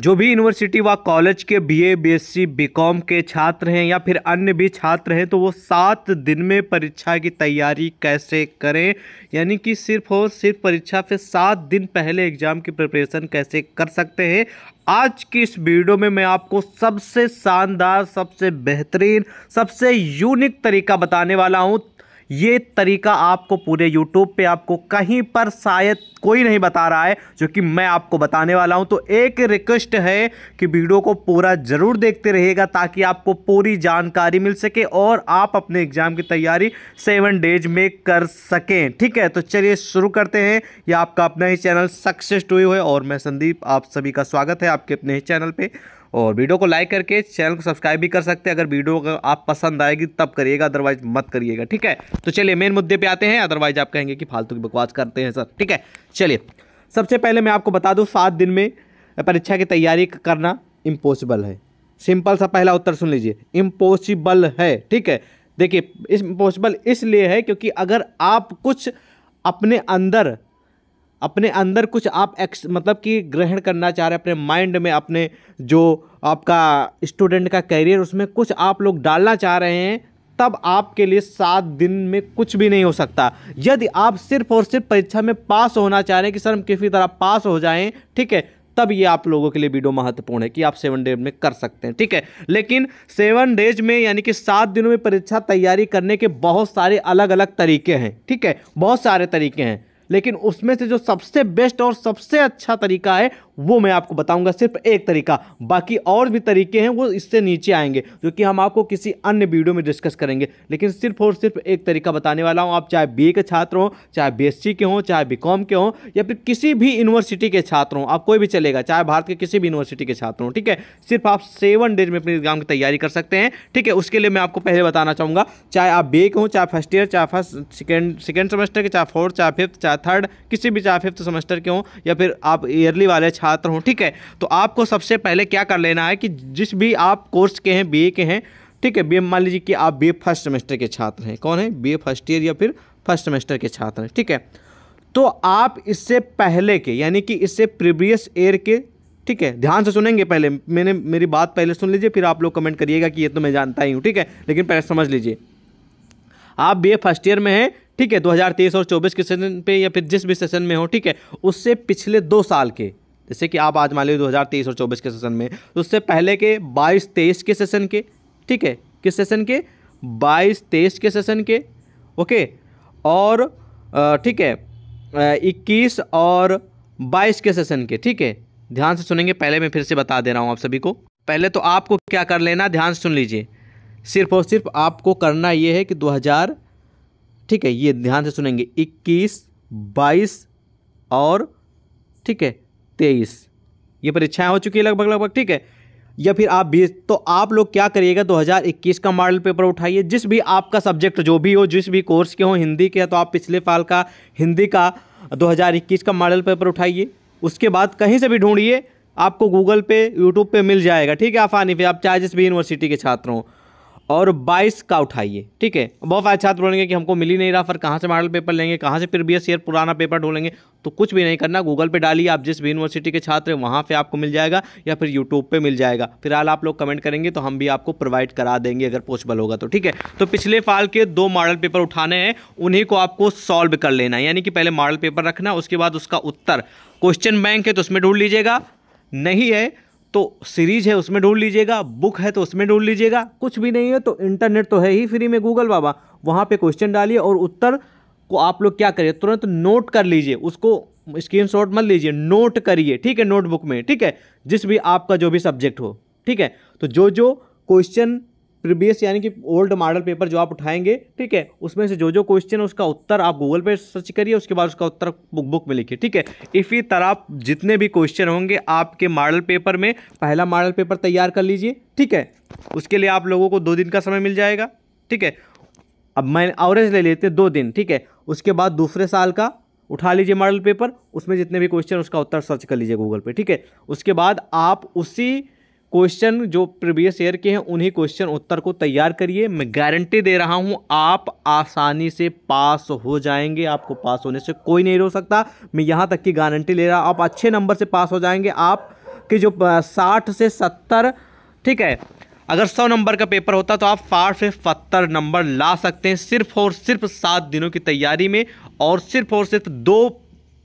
जो भी यूनिवर्सिटी व कॉलेज के बीए, बीएससी, बीकॉम के छात्र हैं या फिर अन्य भी छात्र हैं तो वो सात दिन में परीक्षा की तैयारी कैसे करें यानी कि सिर्फ और सिर्फ परीक्षा से सात दिन पहले एग्ज़ाम की प्रिपरेशन कैसे कर सकते हैं आज की इस वीडियो में मैं आपको सबसे शानदार सबसे बेहतरीन सबसे यूनिक तरीका बताने वाला हूँ ये तरीका आपको पूरे यूट्यूब पे आपको कहीं पर शायद कोई नहीं बता रहा है जो कि मैं आपको बताने वाला हूं तो एक रिक्वेस्ट है कि वीडियो को पूरा ज़रूर देखते रहेगा ताकि आपको पूरी जानकारी मिल सके और आप अपने एग्ज़ाम की तैयारी सेवन डेज में कर सकें ठीक है तो चलिए शुरू करते हैं यह आपका अपना ही चैनल सक्सेस टू है और मैं संदीप आप सभी का स्वागत है आपके अपने ही चैनल पर और वीडियो को लाइक करके चैनल को सब्सक्राइब भी कर सकते हैं अगर वीडियो आप पसंद आएगी तब करिएगा अदरवाइज मत करिएगा ठीक है तो चलिए मेन मुद्दे पर आते हैं अदरवाइज आप कहेंगे कि फालतू की बकवास करते हैं सर ठीक है चलिए सबसे पहले मैं आपको बता दूँ सात दिन में परीक्षा की तैयारी करना इम्पॉसिबल है सिंपल सा पहला उत्तर सुन लीजिए इम्पॉसिबल है ठीक है देखिए इम्पॉसिबल इसलिए है क्योंकि अगर आप कुछ अपने अंदर अपने अंदर कुछ आप एक्स मतलब कि ग्रहण करना चाह रहे हैं अपने माइंड में अपने जो आपका स्टूडेंट का करियर उसमें कुछ आप लोग डालना चाह रहे हैं तब आपके लिए सात दिन में कुछ भी नहीं हो सकता यदि आप सिर्फ और सिर्फ परीक्षा में पास होना चाह रहे हैं कि सर हम किसी तरह पास हो जाएं ठीक है तब ये आप लोगों के लिए वीडियो महत्वपूर्ण है कि आप सेवन डेज में कर सकते हैं ठीक है लेकिन सेवन डेज में यानी कि सात दिनों में परीक्षा तैयारी करने के बहुत सारे अलग अलग तरीके हैं ठीक है बहुत सारे तरीके हैं लेकिन उसमें से जो सबसे बेस्ट और सबसे अच्छा तरीका है वो मैं आपको बताऊंगा सिर्फ एक तरीका बाकी और भी तरीके हैं वो इससे नीचे आएंगे जो कि हम आपको किसी अन्य वीडियो में डिस्कस करेंगे लेकिन सिर्फ और सिर्फ एक तरीका बताने वाला हूँ आप चाहे बी के छात्र हों चाहे बी के हों चाहे बी के हों या फिर किसी भी यूनिवर्सिटी के छात्र हों आप कोई भी चलेगा चाहे भारत के किसी भी यूनिवर्सिटी के छात्र हों ठीक है सिर्फ आप सेवन डेज में अपने एग्जाम की तैयारी कर सकते हैं ठीक है उसके लिए मैं आपको पहले बताना चाहूँगा चाहे आप बी के हों चाहे फर्स्ट ईयर चाहे फर्स्ट सेकेंड सेकेंड सेमेस्टर के चाहे फोर्थ चाहे फिफ्थ चाहे थर्ड किसी भी चाहे फिफ्थ सेमेस्टर के हों या फिर आप ईयरली वाले छात्र छात्र हूँ ठीक है तो आपको सबसे पहले क्या कर लेना है कि जिस भी आप कोर्स के हैं बी के हैं ठीक है बी मान लीजिए कि आप बी फर्स्ट सेमेस्टर के छात्र हैं कौन है बी फर्स्ट ईयर या फिर फर्स्ट सेमेस्टर के छात्र हैं ठीक है तो आप इससे पहले के यानी कि इससे प्रीवियस ईयर के ठीक है ध्यान से सुनेंगे पहले मैंने मेरी बात पहले सुन लीजिए फिर आप लोग कमेंट करिएगा कि ये तो मैं जानता ही हूँ ठीक है लेकिन पहले समझ लीजिए आप बी फर्स्ट ईयर में हैं ठीक है 2023 और 24 के सेशन पे या फिर जिस भी सेशन में हो ठीक है उससे पिछले दो साल के जैसे कि आप आज मान लीजिए 2023 और 24 के सेशन में तो उससे पहले के 22 23 के सेशन के ठीक है किस सेशन के 22 23 के सेशन के ओके और ठीक है इक्कीस और बाईस के सेशन के ठीक है ध्यान से सुनेंगे पहले मैं फिर से बता दे रहा हूँ आप सभी को पहले तो आपको क्या कर लेना ध्यान से सुन लीजिए सिर्फ और सिर्फ आपको करना ये है कि 2000 ठीक है ये ध्यान से सुनेंगे 21, 22 और ठीक है तेईस ये परीक्षाएं हो चुकी है लगभग लगभग ठीक है या फिर आप बीस तो आप लोग क्या करिएगा 2021 का मॉडल पेपर उठाइए जिस भी आपका सब्जेक्ट जो भी हो जिस भी कोर्स के हो हिंदी के तो आप पिछले साल का हिंदी का 2021 का मॉडल पेपर उठाइए उसके बाद कहीं से भी ढूंढिए आपको गूगल पे यूट्यूब पे मिल जाएगा ठीक है आसानी पे आप चाहे जिस भी यूनिवर्सिटी के छात्र हों और 22 का उठाइए ठीक है बहुत सारे छात्र बोलेंगे कि हमको मिल ही नहीं रहा फिर कहाँ से मॉडल पेपर लेंगे कहाँ से फिर बी एस ईयर पुराना पेपर ढूंढेंगे तो कुछ भी नहीं करना गूगल पे डालिए आप जिस भी यूनिवर्सिटी के छात्र हैं वहाँ पे आपको मिल जाएगा या फिर यूट्यूब पे मिल जाएगा फिलहाल आप लोग कमेंट करेंगे तो हम भी आपको प्रोवाइड करा देंगे अगर पॉसिबल होगा तो ठीक है तो पिछले साल के दो मॉडल पेपर उठाने हैं उन्हीं को आपको सॉल्व कर लेना है यानी कि पहले मॉडल पेपर रखना उसके बाद उसका उत्तर क्वेश्चन बैंक है तो उसमें ढूंढ लीजिएगा नहीं है तो सीरीज है उसमें ढूंढ लीजिएगा बुक है तो उसमें ढूंढ लीजिएगा कुछ भी नहीं है तो इंटरनेट तो है ही फ्री में गूगल बाबा वहाँ पे क्वेश्चन डालिए और उत्तर को आप लोग क्या करिए तुरंत तो नोट कर लीजिए उसको स्क्रीन मत लीजिए नोट करिए ठीक है नोटबुक में ठीक है जिस भी आपका जो भी सब्जेक्ट हो ठीक है तो जो जो क्वेश्चन प्रीवियस यानी कि ओल्ड मॉडल पेपर जो आप उठाएंगे ठीक है उसमें से जो जो क्वेश्चन है उसका उत्तर आप गूगल पे सर्च करिए उसके बाद उसका उत्तर बुक में लिखिए ठीक है इसी तरह आप जितने भी क्वेश्चन होंगे आपके मॉडल पेपर में पहला मॉडल पेपर तैयार कर लीजिए ठीक है उसके लिए आप लोगों को दो दिन का समय मिल जाएगा ठीक है अब मैं एवरेज ले लेते दो दिन ठीक है उसके बाद दूसरे साल का उठा लीजिए मॉडल पेपर उसमें जितने भी क्वेश्चन उसका उत्तर सर्च कर लीजिए गूगल पे ठीक है उसके बाद आप उसी क्वेश्चन जो प्रीवियस ईयर के हैं उन्हीं क्वेश्चन उत्तर को तैयार करिए मैं गारंटी दे रहा हूं आप आसानी से पास हो जाएंगे आपको पास होने से कोई नहीं रो सकता मैं यहां तक की गारंटी ले रहा आप अच्छे नंबर से पास हो जाएंगे आप कि जो साठ से सत्तर ठीक है अगर सौ नंबर का पेपर होता तो आप साठ से सत्तर नंबर ला सकते हैं सिर्फ और सिर्फ सात दिनों की तैयारी में और सिर्फ और सिर्फ दो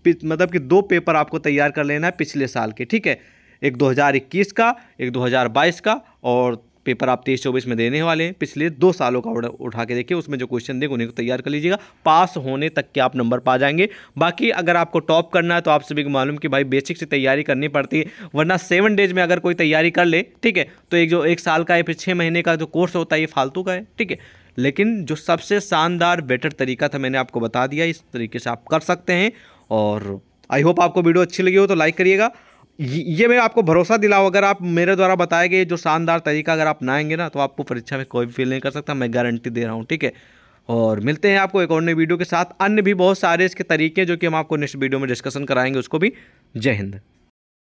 मतलब कि दो पेपर आपको तैयार कर लेना है पिछले साल के ठीक है एक 2021 का एक 2022 का और पेपर आप तेईस चौबीस में देने वाले हैं पिछले दो सालों का उठा के देखिए उसमें जो क्वेश्चन देंगे उन्हें को तैयार कर लीजिएगा पास होने तक के आप नंबर पा जाएंगे बाकी अगर आपको टॉप करना है तो आप सभी को मालूम कि भाई बेसिक से तैयारी करनी पड़ती है वरना सेवन डेज में अगर कोई तैयारी कर ले ठीक है तो एक जो एक साल का या फिर छः महीने का जो कोर्स होता है ये फालतू का है ठीक है लेकिन जो सबसे शानदार बेटर तरीका था मैंने आपको बता दिया इस तरीके से आप कर सकते हैं और आई होप आपको वीडियो अच्छी लगी हो तो लाइक करिएगा ये मैं आपको भरोसा दिलाऊँ अगर आप मेरे द्वारा बताए गए जो शानदार तरीका अगर आप अपनाएंगे ना तो आपको परीक्षा में कोई भी फील नहीं कर सकता मैं गारंटी दे रहा हूँ ठीक है और मिलते हैं आपको एक और नई वीडियो के साथ अन्य भी बहुत सारे इसके तरीके जो कि हम आपको नेक्स्ट वीडियो में डिस्कशन कराएंगे उसको भी जय हिंद